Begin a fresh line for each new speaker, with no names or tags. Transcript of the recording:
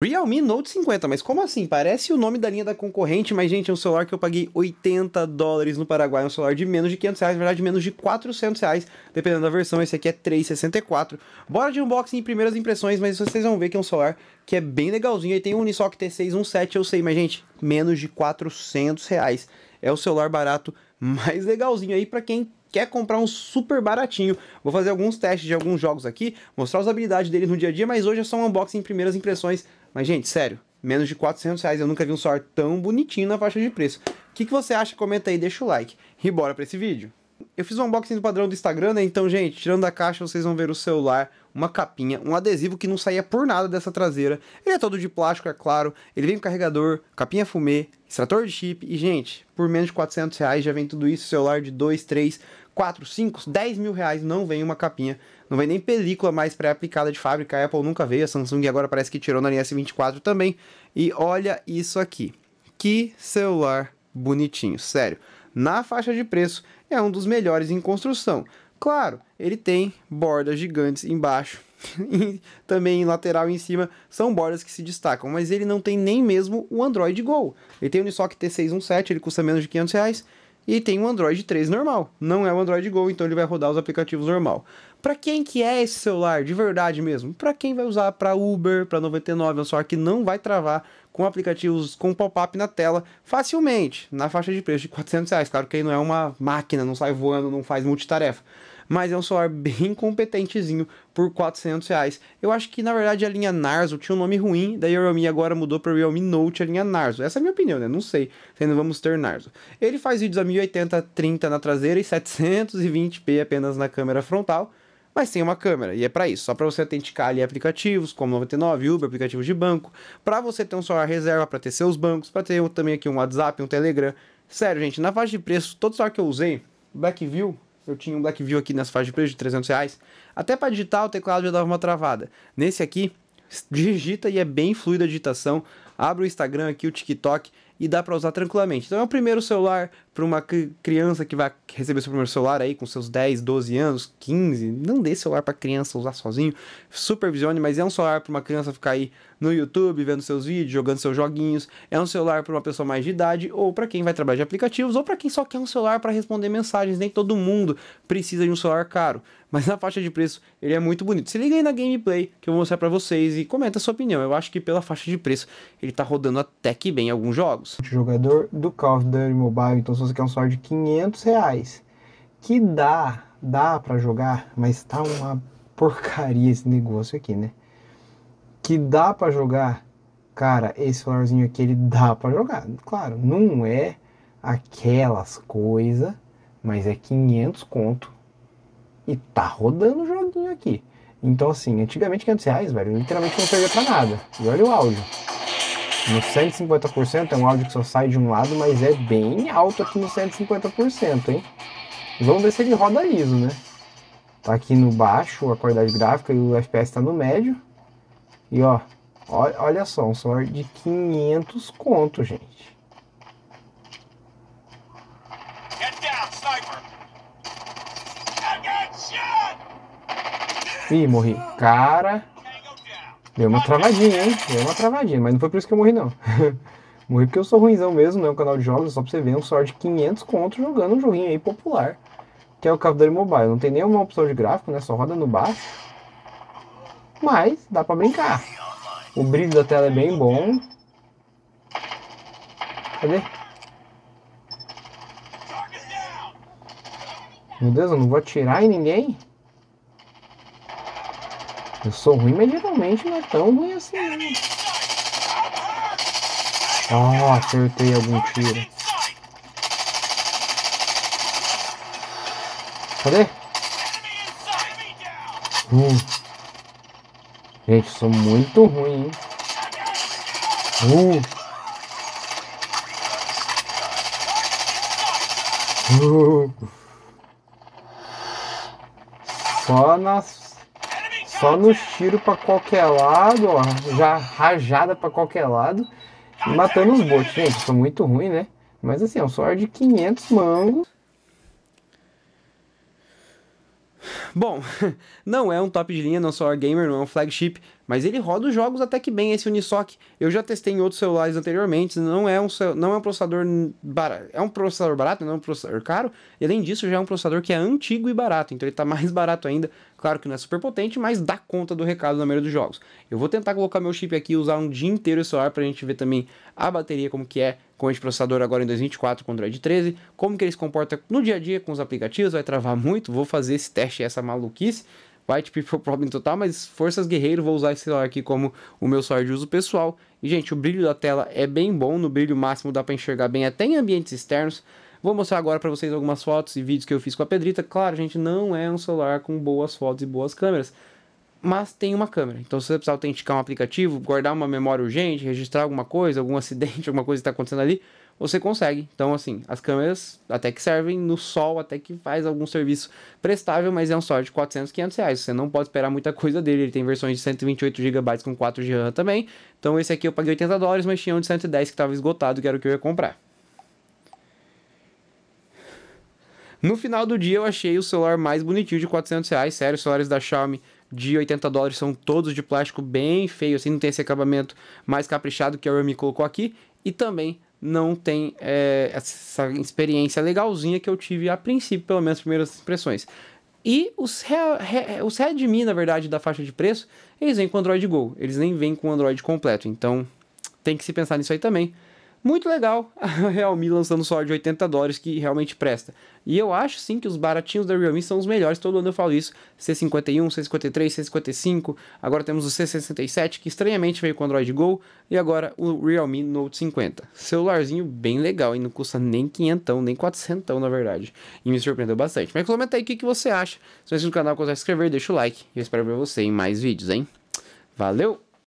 Realme Note 50, mas como assim? Parece o nome da linha da concorrente, mas gente, é um celular que eu paguei 80 dólares no Paraguai, um celular de menos de 500 reais, na verdade menos de 400 reais, dependendo da versão, esse aqui é 364. Bora de unboxing e primeiras impressões, mas vocês vão ver que é um celular que é bem legalzinho, e tem um Unisoc T617, eu sei, mas gente, menos de 400 reais. É o celular barato mais legalzinho aí para quem quer comprar um super baratinho. Vou fazer alguns testes de alguns jogos aqui, mostrar as habilidades dele no dia a dia, mas hoje é só um unboxing primeiras impressões mas, gente, sério, menos de 400 reais. Eu nunca vi um suor tão bonitinho na faixa de preço. O que, que você acha? Comenta aí, deixa o like. E bora pra esse vídeo. Eu fiz um unboxing do padrão do Instagram, né? Então, gente, tirando da caixa, vocês vão ver o celular, uma capinha, um adesivo que não saía por nada dessa traseira. Ele é todo de plástico, é claro. Ele vem com carregador, capinha fumê, extrator de chip. E, gente, por menos de 400 reais já vem tudo isso. Celular de 2, 3, 4, 5, 10 mil reais não vem uma capinha. Não vem nem película mais pré-aplicada de fábrica. A Apple nunca veio, a Samsung agora parece que tirou na linha S24 também. E olha isso aqui. Que celular bonitinho, sério na faixa de preço, é um dos melhores em construção. Claro, ele tem bordas gigantes embaixo, também em lateral e em cima, são bordas que se destacam, mas ele não tem nem mesmo o Android Go. Ele tem o Unisoc T617, ele custa menos de 500 reais, e tem o Android 3 normal. Não é o Android Go, então ele vai rodar os aplicativos normal. Para quem que é esse celular de verdade mesmo? Para quem vai usar para Uber, para 99, é um celular que não vai travar com aplicativos com pop-up na tela facilmente, na faixa de preço de 400 reais. Claro que aí não é uma máquina, não sai voando, não faz multitarefa mas é um celular bem competentezinho por 400 reais. Eu acho que, na verdade, a linha Narzo tinha um nome ruim, daí a Realme agora mudou para Realme Note a linha Narzo. Essa é a minha opinião, né? Não sei se ainda vamos ter Narzo. Ele faz vídeos a 1080 30 na traseira e 720p apenas na câmera frontal, mas tem uma câmera, e é para isso, só para você autenticar ali aplicativos como 99, Uber, aplicativos de banco, para você ter um celular reserva para ter seus bancos, para ter também aqui um WhatsApp, um Telegram. Sério, gente, na faixa de preço, todo celular que eu usei, Blackview, eu tinha um Blackview aqui nessa faixa de preço de 300 reais. Até para digitar o teclado já dava uma travada. Nesse aqui, digita e é bem fluida a digitação. Abre o Instagram aqui, o TikTok e dá para usar tranquilamente. Então é o primeiro celular, para uma criança que vai receber seu primeiro celular aí com seus 10, 12 anos, 15, não dê celular para criança usar sozinho, supervisione, mas é um celular para uma criança ficar aí no YouTube vendo seus vídeos, jogando seus joguinhos, é um celular para uma pessoa mais de idade ou para quem vai trabalhar de aplicativos ou para quem só quer um celular para responder mensagens, nem todo mundo precisa de um celular caro, mas na faixa de preço ele é muito bonito. Se liga aí na gameplay que eu vou mostrar para vocês e comenta a sua opinião. Eu acho que pela faixa de preço ele tá rodando até que bem alguns jogos.
Jogador do Call of Duty Mobile, então que é um só de 500 reais, que dá, dá para jogar, mas tá uma porcaria esse negócio aqui, né? Que dá para jogar, cara, esse celularzinho aqui ele dá para jogar. Claro, não é aquelas coisas, mas é 500 conto e tá rodando o joguinho aqui. Então assim, antigamente 500 reais, velho, literalmente não servia para nada. E olha o áudio no 150%, é um áudio que só sai de um lado, mas é bem alto aqui no 150%, hein? Vamos ver se ele roda liso, né? Tá aqui no baixo a qualidade gráfica e o FPS tá no médio. E ó, olha só, um som de 500 conto, gente. Ih, morri. Cara, Deu uma travadinha, hein? Deu uma travadinha, mas não foi por isso que eu morri, não. morri porque eu sou ruimzão mesmo, né? é um canal de jogos, só pra você ver, um sorte de 500 conto jogando um joguinho aí popular, que é o Cavaleiro Mobile. Não tem nenhuma opção de gráfico, né? Só roda no baixo. Mas dá pra brincar. O brilho da tela é bem bom. Cadê? Meu Deus, eu não vou atirar em ninguém? Eu sou ruim, mas geralmente não é tão ruim assim não. Ah, acertei algum tiro. Cadê? Hum. Gente, sou muito ruim, hein? Uh. Uh. Só nas só nos tiros para qualquer lado, ó, já rajada para qualquer lado, e matando os botes. Gente, foi é muito ruim, né? Mas assim, é um sword de 500 mangos.
Bom, não é um top de linha, não só gamer, não é um flagship, mas ele roda os jogos até que bem esse Unisoc. Eu já testei em outros celulares anteriormente, não é um, não é um processador barato, é um processador barato, não é um processador caro, e além disso já é um processador que é antigo e barato, então ele está mais barato ainda. Claro que não é super potente, mas dá conta do recado na maioria dos jogos. Eu vou tentar colocar meu chip aqui e usar um dia inteiro esse celular para a gente ver também a bateria como que é, com esse processador agora em 2024 com Android 13, como que ele se comporta no dia a dia com os aplicativos, vai travar muito, vou fazer esse teste essa essa maluquice. White People Problem total, mas Forças Guerreiro, vou usar esse celular aqui como o meu celular de uso pessoal. E, gente, o brilho da tela é bem bom, no brilho máximo dá para enxergar bem até em ambientes externos. Vou mostrar agora para vocês algumas fotos e vídeos que eu fiz com a Pedrita. Claro, gente, não é um celular com boas fotos e boas câmeras, mas tem uma câmera. Então, se você precisar autenticar um aplicativo, guardar uma memória urgente, registrar alguma coisa, algum acidente, alguma coisa que está acontecendo ali, você consegue. Então, assim, as câmeras até que servem no sol, até que faz algum serviço prestável, mas é um só de 400, 500 reais. Você não pode esperar muita coisa dele. Ele tem versões de 128 GB com 4 de RAM também. Então, esse aqui eu paguei 80 dólares, mas tinha um de 110 que estava esgotado, que era o que eu ia comprar. No final do dia, eu achei o celular mais bonitinho de 400 reais. Sério, os celulares da Xiaomi de 80 dólares são todos de plástico bem feio, assim, não tem esse acabamento mais caprichado que a Rami colocou aqui. E também não tem é, essa experiência legalzinha que eu tive a princípio, pelo menos as primeiras impressões. E os, Redmi, na verdade, da faixa de preço, eles vêm com Android Go, eles nem vêm com Android completo. Então, tem que se pensar nisso aí também. Muito legal a Realme lançando só de 80 dólares, que realmente presta. E eu acho sim que os baratinhos da Realme são os melhores, todo ano eu falo isso. C51, C53, C55, agora temos o C67, que estranhamente veio com o Android Go, e agora o Realme Note 50. Celularzinho bem legal e não custa nem quinhentão, nem quatrocentão na verdade. E me surpreendeu bastante. Mas comenta aí o que, que você acha. Se você é no canal, consegue se inscrever, deixa o like. E eu espero ver você em mais vídeos, hein? Valeu!